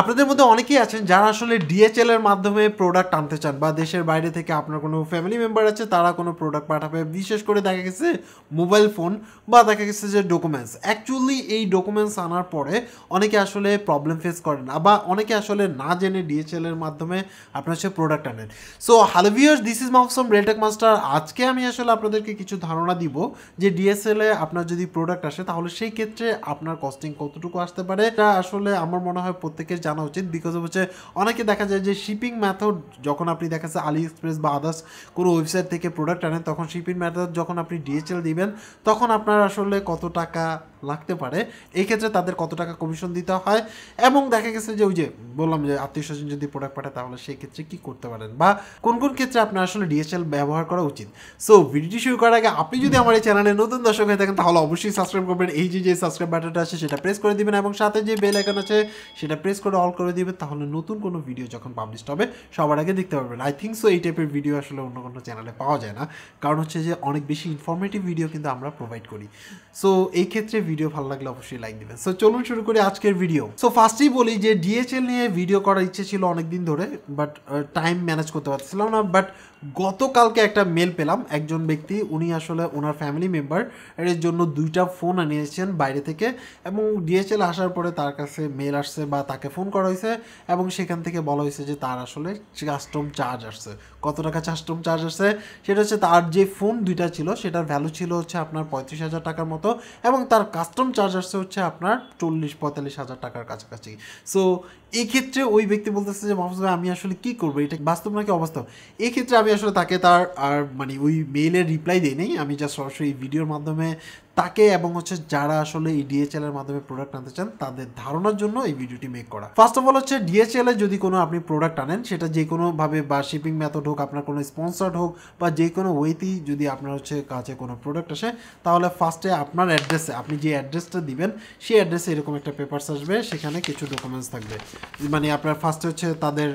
আপনাদের মধ্যে অনেকেই আছেন যারা আসলে ডিএচএল এর মাধ্যমে প্রোডাক্ট আনতে চান বা দেশের বাইরে থেকে আপনার কোনো ফ্যামিলি মেম্বার আছে তারা কোনো প্রোডাক্ট পাঠাবে বিশেষ করে দেখা গেছে মোবাইল ফোন বা দেখা গেছে যে ডকুমেন্টস অ্যাকচুয়ালি এই ডকুমেন্টস আনার পরে অনেকে আসলে প্রবলেম ফেস করেন বা অনেকে আসলে না জেনে ডিএচএল এর মাধ্যমে আপনার সে প্রোডাক্ট আনেন so hello viewers this is Mahsum Realtech master আজকে আমি আসলে আপনাদেরকে কিছু ধারণা দিব যে ডিএসএল এ আপনার যদি প্রোডাক্ট আসে তাহলে সেই ক্ষেত্রে আপনার কস্টিং কতটুকু আসতে পারে এটা আসলে আমার মনে হয় প্রত্যেকের জানা উচিত বিকজ হচ্ছে অনেকে দেখা যায় যে শিপিং ম্যাথড যখন আপনি দেখা যাচ্ছে আলি এক্সপ্রেস বা আদার্স কোনো ওয়েবসাইট থেকে প্রোডাক্ট আনেন তখন শিপিং ম্যাথড যখন আপনি ডিএচএল দিবেন তখন আপনার আসলে কত টাকা লাগতে পারে এই ক্ষেত্রে তাদের কত টাকা কমিশন দিতে হয় এবং দেখা গেছে যে ওই যে বললাম যে আত্মীয় স্বজন যদি প্রোডাক্ট পাঠায় তাহলে সেই ক্ষেত্রে কী করতে পারেন বা কোন কোন ক্ষেত্রে আপনার আসলে ডিএসএল ব্যবহার করা উচিত সো ভিডিওটি শুরু করার আগে আপনি যদি আমার এই চ্যানেলে নতুন দর্শক হয়ে থাকেন তাহলে অবশ্যই সাবস্ক্রাইব করবেন এই যে যে সাবস্ক্রাইব বাটনটা আছে সেটা প্রেস করে দিবেন এবং সাথে যে বেল আইকন আছে সেটা প্রেস করে করে অল করে দিবে তাহলে নতুন কোনো ভিডিও যখন পাবলিশ হবে সবার আগে দেখতে পাবেন আই থিঙ্ক সো এই টাইপের ভিডিও আসলে অন্য কোনো চ্যানেলে পাওয়া যায় না কারণ হচ্ছে যে অনেক বেশি ইনফরমেটিভ ভিডিও কিন্তু আমরা প্রোভাইড করি সো এই ক্ষেত্রে ভিডিও ভালো লাগলে অবশ্যই লাইক দেবেন সো চলুন শুরু করি আজকের ভিডিও সো ফার্স্টেই বলি যে ডিএচএল নিয়ে ভিডিও করার ইচ্ছে ছিল অনেকদিন ধরে বাট টাইম ম্যানেজ করতে পারছিলাম না বাট গতকালকে একটা মেল পেলাম একজন ব্যক্তি উনি আসলে ওনার ফ্যামিলি মেম্বার এর জন্য দুইটা ফোন আনিয়েছেন বাইরে থেকে এবং ডিএসএল আসার পরে তার কাছে মেল আসছে বা তাকে ফোন করা হয়েছে এবং সেখান থেকে বলা হয়েছে যে তার আসলে কাস্টম চার্জ আসছে কত টাকা কাস্টম চার্জ আসছে সেটা হচ্ছে তার যে ফোন দুইটা ছিল সেটার ভ্যালু ছিল হচ্ছে আপনার পঁয়ত্রিশ হাজার টাকার মতো এবং তার কাস্টম চার্জ আসছে হচ্ছে আপনার চল্লিশ পঁয়তাল্লিশ হাজার টাকার কাছাকাছি সো এই ক্ষেত্রে ওই ব্যক্তি বলতেছে যে মাহফুজ ভাই আমি আসলে কী করবো এটা বাস্তব নাকি অবাস্তব এই ক্ষেত্রে আমি আসলে তাকে তার আর মানে ওই মেইলের রিপ্লাই দিই নেই আমি যা সরাসরি ভিডিওর মাধ্যমে তাকে এবং হচ্ছে যারা আসলে এই ডিএচএল এর মাধ্যমে প্রোডাক্ট আনতে চান তাদের ধারণার জন্য এই ভিডিওটি মেক করা ফার্স্ট অফ অল হচ্ছে ডিএচএল এ যদি কোনো আপনি প্রোডাক্ট আনেন সেটা যে কোনোভাবে বা শিপিং মেথড হোক আপনার কোনো স্পন্সার্ড হোক বা যে কোনো ওয়েতেই যদি আপনার হচ্ছে কাছে কোনো প্রোডাক্ট আসে তাহলে ফার্স্টে আপনার অ্যাড্রেসে আপনি যে অ্যাড্রেসটা দিবেন সেই অ্যাড্রেসে এরকম একটা পেপারস আসবে সেখানে কিছু ডকুমেন্টস থাকবে মানে আপনার ফার্স্টে হচ্ছে তাদের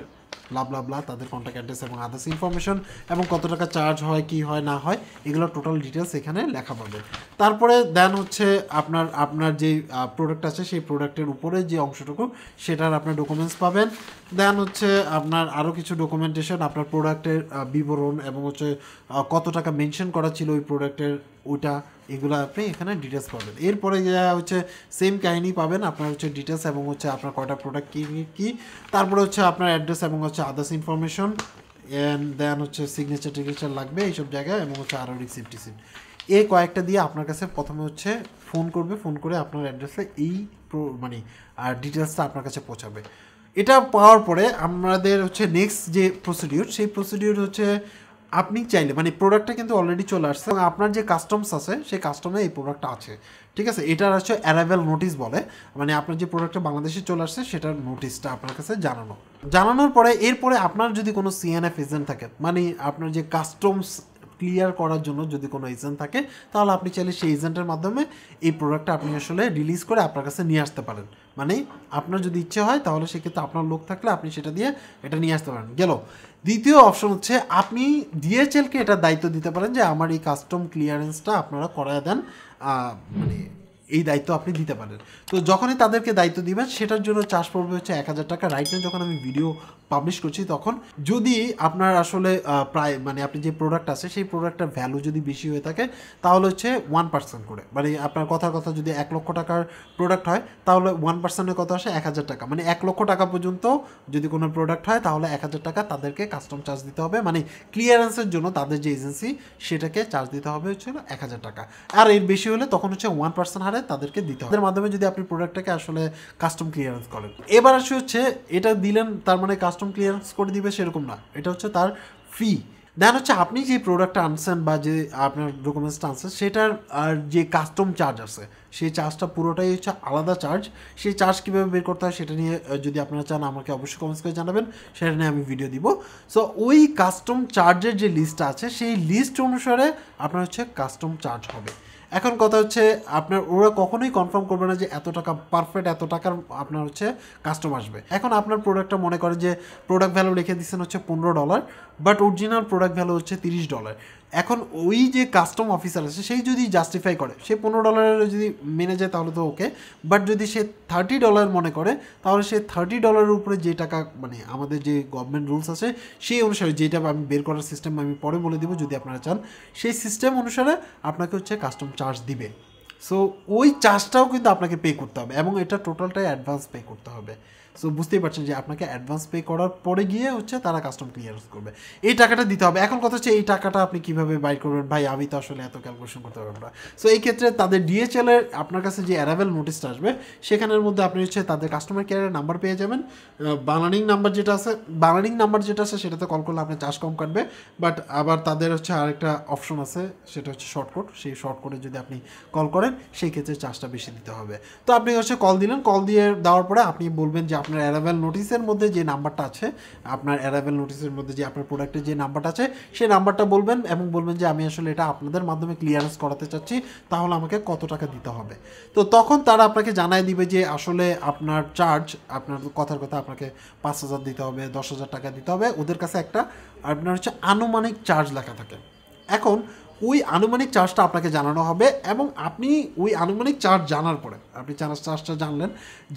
লাভ লাভ তাদের কন্ট্যাক্ট অ্যাড্রেস এবং আদার্স ইনফরমেশন এবং কত টাকা চার্জ হয় কি হয় না হয় এগুলো টোটাল ডিটেলস এখানে লেখা পাবে তারপরে দেন হচ্ছে আপনার আপনার যে প্রোডাক্ট আছে সেই প্রোডাক্টের উপরে যে অংশটুকু সেটার আপনার ডকুমেন্টস পাবেন দেন হচ্ছে আপনার আরও কিছু ডকুমেন্টেশন আপনার প্রোডাক্টের বিবরণ এবং হচ্ছে কত টাকা মেনশন করা ছিল ওই প্রোডাক্টের ওইটা এগুলো আপনি এখানে ডিটেলস পাবেন এরপরে যা হচ্ছে সেম কাহিনি পাবেন আপনার হচ্ছে ডিটেলস এবং হচ্ছে আপনার কটা প্রোডাক্ট কী কী তারপরে হচ্ছে আপনার অ্যাড্রেস এবং হচ্ছে আদার্স ইনফরমেশন অ্যান্ড দেন হচ্ছে সিগনেচার টিগনেচার লাগবে এইসব জায়গায় এবং হচ্ছে আরও রিসিপ্ট টিসিপ্ট এই কয়েকটা দিয়ে আপনার কাছে প্রথমে হচ্ছে ফোন করবে ফোন করে আপনার অ্যাড্রেসে এই মানে আর ডিটেলসটা আপনার কাছে পৌঁছাবে এটা পাওয়ার পরে আমাদের হচ্ছে নেক্সট যে প্রসিডিউর সেই প্রসিডিউর হচ্ছে আপনি চাইলে মানে প্রোডাক্টটা কিন্তু অলরেডি চলে আসছে এবং আপনার যে কাস্টমস আছে সেই কাস্টমে এই প্রোডাক্টটা আছে ঠিক আছে এটার হচ্ছে অ্যারাইভেল নোটিস বলে মানে আপনার যে প্রোডাক্টটা বাংলাদেশে চলে আসছে সেটার নোটিসটা আপনার কাছে জানানো জানানোর পরে এরপরে আপনার যদি কোনো সিএনএফ এজেন্ট থাকে মানে আপনার যে কাস্টমস ক্লিয়ার করার জন্য যদি কোনো এজেন্ট থাকে তাহলে আপনি চাইলে সেই এজেন্টের মাধ্যমে এই প্রোডাক্টটা আপনি আসলে রিলিজ করে আপনার কাছে নিয়ে আসতে পারেন মানে আপনার যদি ইচ্ছে হয় তাহলে সেক্ষেত্রে আপনার লোক থাকলে আপনি সেটা দিয়ে এটা নিয়ে আসতে পারেন গেল দ্বিতীয় অপশন হচ্ছে আপনি ডিএচএলকে এটা দায়িত্ব দিতে পারেন যে আমার এই কাস্টম ক্লিয়ারেন্সটা আপনারা করায় দেন মানে এই দায়িত্ব আপনি দিতে পারেন তো যখনই তাদেরকে দায়িত্ব দিবেন সেটার জন্য চার্জ পড়বে হচ্ছে এক হাজার টাকা রাইট না যখন আমি ভিডিও পাবলিশ করছি তখন যদি আপনার আসলে প্রায় মানে আপনি যে প্রোডাক্ট আছে সেই প্রোডাক্টটার ভ্যালু যদি বেশি হয়ে থাকে তাহলে হচ্ছে ওয়ান পার্সেন্ট করে মানে আপনার কথার কথা যদি এক লক্ষ টাকার প্রোডাক্ট হয় তাহলে ওয়ান পার্সেন্টের কথা আসে এক হাজার টাকা মানে এক লক্ষ টাকা পর্যন্ত যদি কোনো প্রোডাক্ট হয় তাহলে এক হাজার টাকা তাদেরকে কাস্টম চার্জ দিতে হবে মানে ক্লিয়ারেন্সের জন্য তাদের যে এজেন্সি সেটাকে চার্জ দিতে হবে হচ্ছে এক হাজার টাকা আর এর বেশি হলে তখন হচ্ছে ওয়ান পার্সেন্ট হারে আকারে তাদেরকে দিতে হবে মাধ্যমে যদি আপনি প্রোডাক্টটাকে আসলে কাস্টম ক্লিয়ারেন্স করেন এবার আসি হচ্ছে এটা দিলেন তার মানে কাস্টম ক্লিয়ারেন্স করে দিবে সেরকম না এটা হচ্ছে তার ফি দেন হচ্ছে আপনি যে প্রোডাক্টটা আনছেন বা যে আপনার ডকুমেন্টসটা আনছেন সেটার আর যে কাস্টম চার্জ আছে সেই চার্জটা পুরোটাই হচ্ছে আলাদা চার্জ সেই চার্জ কীভাবে বের করতে হয় সেটা নিয়ে যদি আপনারা চান আমাকে অবশ্যই কমেন্টস করে জানাবেন সেটা নিয়ে আমি ভিডিও দিব সো ওই কাস্টম চার্জের যে লিস্ট আছে সেই লিস্ট অনুসারে আপনার হচ্ছে কাস্টম চার্জ হবে এখন কথা হচ্ছে আপনার ওরা কখনোই কনফার্ম করবে না যে এত টাকা পারফেক্ট এত টাকার আপনার হচ্ছে কাস্টম আসবে এখন আপনার প্রোডাক্টটা মনে করেন যে প্রোডাক্ট ভ্যালু লিখে দিচ্ছেন হচ্ছে পনেরো dollar but original product value হচ্ছে তিরিশ ডলার এখন ওই যে কাস্টম অফিসার আছে সেই যদি জাস্টিফাই করে সে পনেরো ডলারের যদি মেনে যায় তাহলে তো ওকে বাট যদি সে থার্টি ডলার মনে করে তাহলে সে থার্টি ডলারের উপরে যে টাকা মানে আমাদের যে গভর্নমেন্ট রুলস আছে সেই অনুসারে যেটা আমি বের করার সিস্টেম আমি পরে বলে দেবো যদি আপনারা চান সেই সিস্টেম অনুসারে আপনাকে হচ্ছে কাস্টম চার্জ দিবে সো ওই চার্জটাও কিন্তু আপনাকে পে করতে হবে এবং এটা টোটালটাই অ্যাডভান্স পে করতে হবে সো বুঝতেই পারছেন যে আপনাকে অ্যাডভান্স পে করার পরে গিয়ে হচ্ছে তারা কাস্টম ক্লিয়ারেন্স করবে এই টাকাটা দিতে হবে এখন কথা হচ্ছে এই টাকাটা আপনি কীভাবে বাই করবেন ভাই আমি তো আসলে এত ক্যালকুলেশন করতে পারবো না সো এই ক্ষেত্রে তাদের ডিএচএল এর আপনার কাছে যে অ্যারাভেল নোটিসটা আসবে সেখানের মধ্যে আপনি হচ্ছে তাদের কাস্টমার কেয়ারের নাম্বার পেয়ে যাবেন বানানিং নাম্বার যেটা আছে বানানিং নাম্বার যেটা আছে সেটাতে কল করলে আপনার চার্জ কম কাটবে বাট আবার তাদের হচ্ছে আরেকটা অপশন আছে সেটা হচ্ছে শর্টকট সেই শর্টকটে যদি আপনি কল করেন সেই ক্ষেত্রে চার্জটা বেশি দিতে হবে তো আপনি হচ্ছে কল দিলেন কল দিয়ে দেওয়ার পরে আপনি বলবেন যে আপনার অ্যারাইভেল নোটিসের মধ্যে যে নাম্বারটা আছে আপনার অ্যারাইভেল নোটিসের মধ্যে যে আপনার প্রোডাক্টের যে নাম্বারটা আছে সেই নাম্বারটা বলবেন এবং বলবেন যে আমি আসলে এটা আপনাদের মাধ্যমে ক্লিয়ারেন্স করাতে চাচ্ছি তাহলে আমাকে কত টাকা দিতে হবে তো তখন তারা আপনাকে জানায় দিবে যে আসলে আপনার চার্জ আপনার কথার কথা আপনাকে পাঁচ হাজার দিতে হবে দশ হাজার টাকা দিতে হবে ওদের কাছে একটা আপনার হচ্ছে আনুমানিক চার্জ লেখা থাকে এখন ওই আনুমানিক চার্জটা আপনাকে জানানো হবে এবং আপনি ওই আনুমানিক চার্জ জানার পরে আপনি চার্জ চার্জটা জানলেন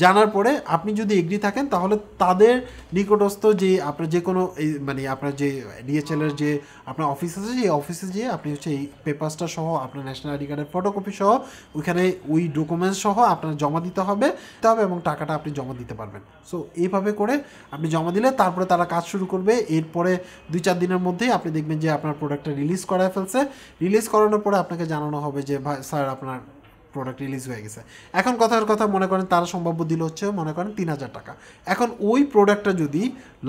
জানার পরে আপনি যদি এগ্রি থাকেন তাহলে তাদের নিকটস্থ যে আপনার যে কোনো এই মানে আপনার যে ডিএচএলের যে আপনার অফিস আছে সেই অফিসে যেয়ে আপনি হচ্ছে এই পেপারসটা সহ আপনার ন্যাশনাল আইডি কার্ডের ফটোকপি সহ ওইখানে ওই ডকুমেন্টস সহ আপনার জমা দিতে হবে তবে এবং টাকাটা আপনি জমা দিতে পারবেন সো এইভাবে করে আপনি জমা দিলে তারপরে তারা কাজ শুরু করবে এরপরে দুই চার দিনের মধ্যেই আপনি দেখবেন যে আপনার প্রোডাক্টটা রিলিজ করায় ফেলছে রিলিজ করানোর পরে আপনাকে জানানো হবে যে ভাই স্যার আপনার প্রোডাক্ট রিলিজ হয়ে গেছে এখন কথার কথা মনে করেন তারা সম্ভাব্য দিল হচ্ছে মনে করেন তিন হাজার টাকা এখন ওই প্রোডাক্টটা যদি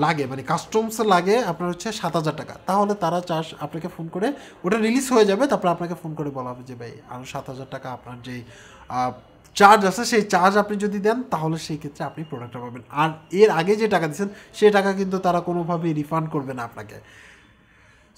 লাগে মানে কাস্টমস লাগে আপনার হচ্ছে সাত হাজার টাকা তাহলে তারা চার্জ আপনাকে ফোন করে ওটা রিলিজ হয়ে যাবে তারপর আপনাকে ফোন করে বলা হবে যে ভাই আরও সাত হাজার টাকা আপনার যেই চার্জ আছে সেই চার্জ আপনি যদি দেন তাহলে সেই ক্ষেত্রে আপনি প্রোডাক্টটা পাবেন আর এর আগে যে টাকা দিচ্ছেন সেই টাকা কিন্তু তারা কোনোভাবেই রিফান্ড করবে না আপনাকে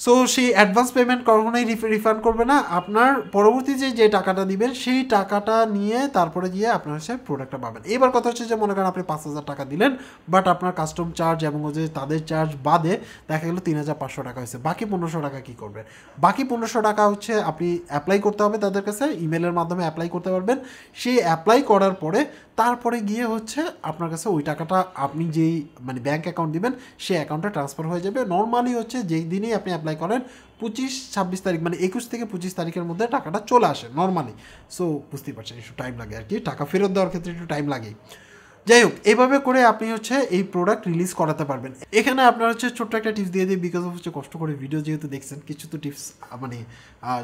সো সেই অ্যাডভান্স পেমেন্ট কখনোই রিফান্ড করবে না আপনার পরবর্তী যে যে টাকাটা দিবেন সেই টাকাটা নিয়ে তারপরে গিয়ে আপনার সে প্রোডাক্টটা পাবেন এবার কথা হচ্ছে যে মনে করেন আপনি পাঁচ হাজার টাকা দিলেন বাট আপনার কাস্টম চার্জ এবং যে তাদের চার্জ বাদে দেখা গেলো তিন হাজার পাঁচশো টাকা হয়েছে বাকি পনেরোশো টাকা কী করবেন বাকি পনেরোশো টাকা হচ্ছে আপনি অ্যাপ্লাই করতে হবে তাদের কাছে ইমেলের মাধ্যমে অ্যাপ্লাই করতে পারবেন সেই অ্যাপ্লাই করার পরে তারপরে গিয়ে হচ্ছে আপনার কাছে ওই টাকাটা আপনি যেই মানে ব্যাঙ্ক অ্যাকাউন্ট দিবেন সেই অ্যাকাউন্টে ট্রান্সফার হয়ে যাবে নর্মালি হচ্ছে যেই দিনেই আপনি অ্যাপ্লাই করেন পঁচিশ ছাব্বিশ তারিখ মানে একুশ থেকে পঁচিশ তারিখের মধ্যে টাকাটা চলে আসে নর্মালি সো বুঝতেই পারছেন একটু টাইম লাগে আর কি টাকা ফেরত দেওয়ার ক্ষেত্রে একটু টাইম লাগে যাই হোক এভাবে করে আপনি হচ্ছে এই প্রোডাক্ট রিলিজ করাতে পারবেন এখানে আপনার হচ্ছে ছোট্ট একটা টিপস দিয়ে দিই বিকজ অফ হচ্ছে কষ্ট করে ভিডিও যেহেতু দেখছেন কিছু তো টিপস মানে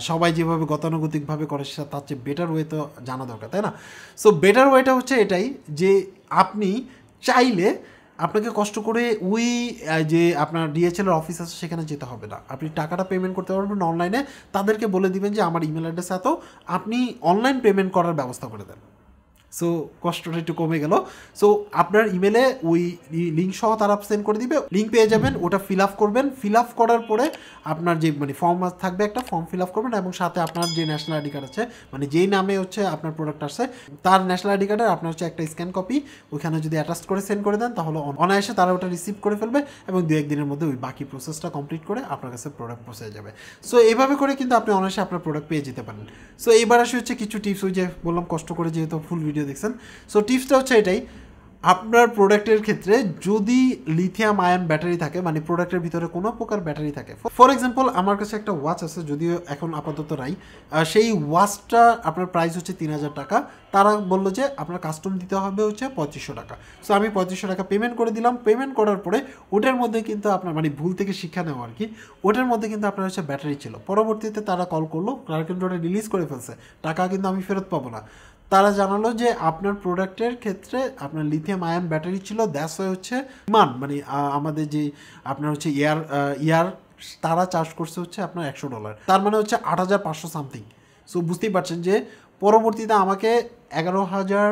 সবাই যেভাবে গতানুগতিকভাবে করে সেটা তার চেয়ে বেটার ওয়ে তো জানা দরকার তাই না সো বেটার ওয়েটা হচ্ছে এটাই যে আপনি চাইলে আপনাকে কষ্ট করে ওই যে আপনার ডিএচএলের অফিস আছে সেখানে যেতে হবে না আপনি টাকাটা পেমেন্ট করতে পারবেন অনলাইনে তাদেরকে বলে দিবেন যে আমার ইমেল অ্যাড্রেস এত আপনি অনলাইন পেমেন্ট করার ব্যবস্থা করে দেন সো কষ্টটা একটু কমে গেল সো আপনার ইমেলে ওই লিঙ্ক সহ তারা সেন্ড করে দিবে লিঙ্ক পেয়ে যাবেন ওটা ফিল আপ করবেন ফিল আপ করার পরে আপনার যে মানে ফর্ম থাকবে একটা ফর্ম ফিল আপ করবেন এবং সাথে আপনার যে ন্যাশনাল আইডি কার্ড আছে মানে যেই নামে হচ্ছে আপনার প্রোডাক্ট আসছে তার ন্যাশনাল আইডি কার্ডের আপনার হচ্ছে একটা স্ক্যান কপি ওইখানে যদি অ্যাটাচ করে সেন্ড করে দেন তাহলে অনায়াসে তারা ওটা রিসিভ করে ফেলবে এবং দু একদিনের মধ্যে ওই বাকি প্রসেসটা কমপ্লিট করে আপনার কাছে প্রোডাক্ট পৌঁছে যাবে সো এইভাবে করে কিন্তু আপনি অনায়াসে আপনার প্রোডাক্ট পেয়ে যেতে পারেন সো এইবার আসে হচ্ছে কিছু টিপস ওই যে বললাম কষ্ট করে যেহেতু ফুল ভিডিও ভিডিও দেখছেন সো টিপসটা হচ্ছে এটাই আপনার প্রোডাক্টের ক্ষেত্রে যদি লিথিয়াম আয়ন ব্যাটারি থাকে মানে প্রোডাক্টের ভিতরে কোনো প্রকার ব্যাটারি থাকে ফর এক্সাম্পল আমার কাছে একটা ওয়াচ আছে যদিও এখন আপাতত নাই সেই ওয়াচটা আপনার প্রাইস হচ্ছে তিন হাজার টাকা তারা বললো যে আপনার কাস্টম দিতে হবে হচ্ছে পঁচিশশো টাকা সো আমি পঁচিশশো টাকা পেমেন্ট করে দিলাম পেমেন্ট করার পরে ওটার মধ্যে কিন্তু আপনার মানে ভুল থেকে শিক্ষা নেওয়া আর কি ওটার মধ্যে কিন্তু আপনার হচ্ছে ব্যাটারি ছিল পরবর্তীতে তারা কল করলো তারা কিন্তু ওটা রিলিজ করে ফেলছে টাকা কিন্তু আমি ফেরত পাবো না তারা জানালো যে আপনার প্রোডাক্টের ক্ষেত্রে আপনার লিথিয়াম আয়ন ব্যাটারি ছিল দ্যাস হচ্ছে মান মানে আমাদের যে আপনার হচ্ছে ইয়ার ইয়ার তারা চার্জ করছে হচ্ছে আপনার একশো ডলার তার মানে হচ্ছে আট হাজার পাঁচশো সামথিং সো বুঝতেই পারছেন যে পরবর্তীতে আমাকে এগারো হাজার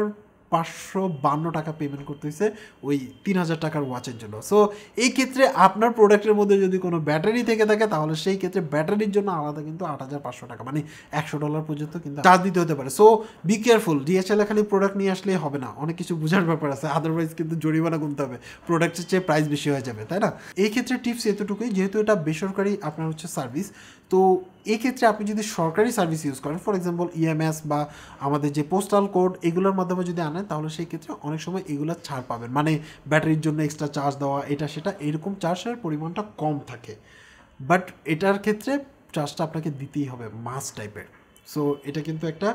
পাঁচশো বান্ন টাকা পেমেন্ট করতেছে ওই তিন হাজার টাকার ওয়াচের জন্য সো এই ক্ষেত্রে আপনার প্রোডাক্টের মধ্যে যদি কোনো ব্যাটারি থেকে থাকে তাহলে সেই ক্ষেত্রে ব্যাটারির জন্য আলাদা কিন্তু আট হাজার পাঁচশো টাকা মানে একশো ডলার পর্যন্ত কিন্তু চার্জ দিতে হতে পারে সো বি কেয়ারফুল ডিএসএলএ খালি প্রোডাক্ট নিয়ে আসলে হবে না অনেক কিছু বোঝার ব্যাপার আছে আদারওয়াইজ কিন্তু জরিমানা গুনতে হবে প্রোডাক্টের চেয়ে প্রাইস বেশি হয়ে যাবে তাই না এই ক্ষেত্রে টিপস এতটুকুই যেহেতু এটা বেসরকারি আপনার হচ্ছে সার্ভিস তো এক্ষেত্রে আপনি যদি সরকারি সার্ভিস ইউজ করেন ফর এক্সাম্পল ইএমএস বা আমাদের যে পোস্টাল কোড এগুলোর মাধ্যমে যদি আনেন তাহলে সেই ক্ষেত্রে অনেক সময় এগুলো ছাড় পাবেন মানে ব্যাটারির জন্য এক্সট্রা চার্জ দেওয়া এটা সেটা এরকম চার্জের পরিমাণটা কম থাকে বাট এটার ক্ষেত্রে চার্জটা আপনাকে দিতেই হবে মাস টাইপের সো এটা কিন্তু একটা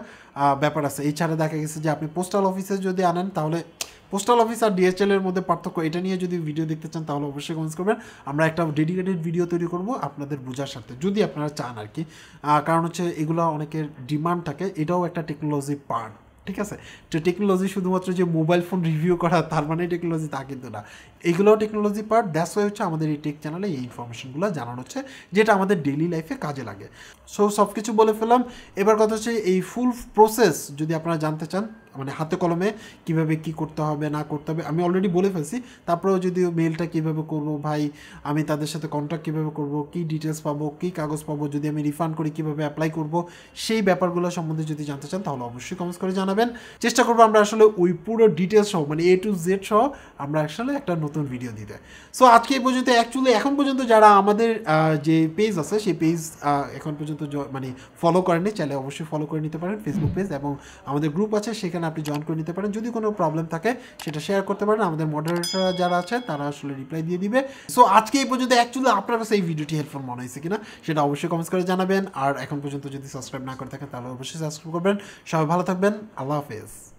ব্যাপার আছে এছাড়া দেখা গেছে যে আপনি পোস্টাল অফিসে যদি আনেন তাহলে পোস্টাল অফিস আর ডিএসএল এর মধ্যে পার্থক্য এটা নিয়ে যদি ভিডিও দেখতে চান তাহলে অবশ্যই কমেন্টস করবেন আমরা একটা ডেডিকেটেড ভিডিও তৈরি করব আপনাদের বোঝার স্বার্থে যদি আপনারা চান আর কি কারণ হচ্ছে এগুলো অনেকের ডিমান্ড থাকে এটাও একটা টেকনোলজি পার্ট ঠিক আছে তো টেকনোলজি শুধুমাত্র যে মোবাইল ফোন রিভিউ করা তার মানে টেকনোলজি তা কিন্তু না এগুলোও টেকনোলজি পার্ট দ্যাস হয়ে হচ্ছে আমাদের এই টেক চ্যানেলে এই ইনফরমেশনগুলো জানানো হচ্ছে যেটা আমাদের ডেলি লাইফে কাজে লাগে সো সব কিছু বলে ফেলাম এবার কথা হচ্ছে এই ফুল প্রসেস যদি আপনারা জানতে চান মানে হাতে কলমে কিভাবে কি করতে হবে না করতে হবে আমি অলরেডি বলে ফেলছি তারপরেও যদি মেলটা কিভাবে করব ভাই আমি তাদের সাথে কন্ট্যাক্ট কিভাবে করব কি ডিটেলস পাবো কি কাগজ পাব যদি আমি রিফান্ড করি কিভাবে অ্যাপ্লাই করব সেই ব্যাপারগুলো সম্বন্ধে যদি জানতে চান তাহলে অবশ্যই কমেন্টস করে জানাবেন চেষ্টা করবো আমরা আসলে ওই পুরো ডিটেলস সহ মানে এ টু জেড সহ আমরা আসলে একটা নতুন ভিডিও দিতে সো আজকে এই পর্যন্ত অ্যাকচুয়ালি এখন পর্যন্ত যারা আমাদের যে পেজ আছে সেই পেজ এখন পর্যন্ত মানে ফলো করেনি চাইলে অবশ্যই ফলো করে নিতে পারেন ফেসবুক পেজ এবং আমাদের গ্রুপ আছে সেখানে এখানে আপনি জয়েন করে নিতে পারেন যদি কোনো প্রবলেম থাকে সেটা শেয়ার করতে পারেন আমাদের মডারেটররা যারা আছে তারা আসলে রিপ্লাই দিয়ে দিবে সো আজকে এই পর্যন্ত অ্যাকচুয়ালি আপনার কাছে এই ভিডিওটি হেল্পফুল মনে হয়েছে কিনা সেটা অবশ্যই কমেন্টস করে জানাবেন আর এখন পর্যন্ত যদি সাবস্ক্রাইব না করে থাকেন তাহলে অবশ্যই সাবস্ক্রাইব করবেন সবাই ভালো থাকবেন আল্লাহ হাফেজ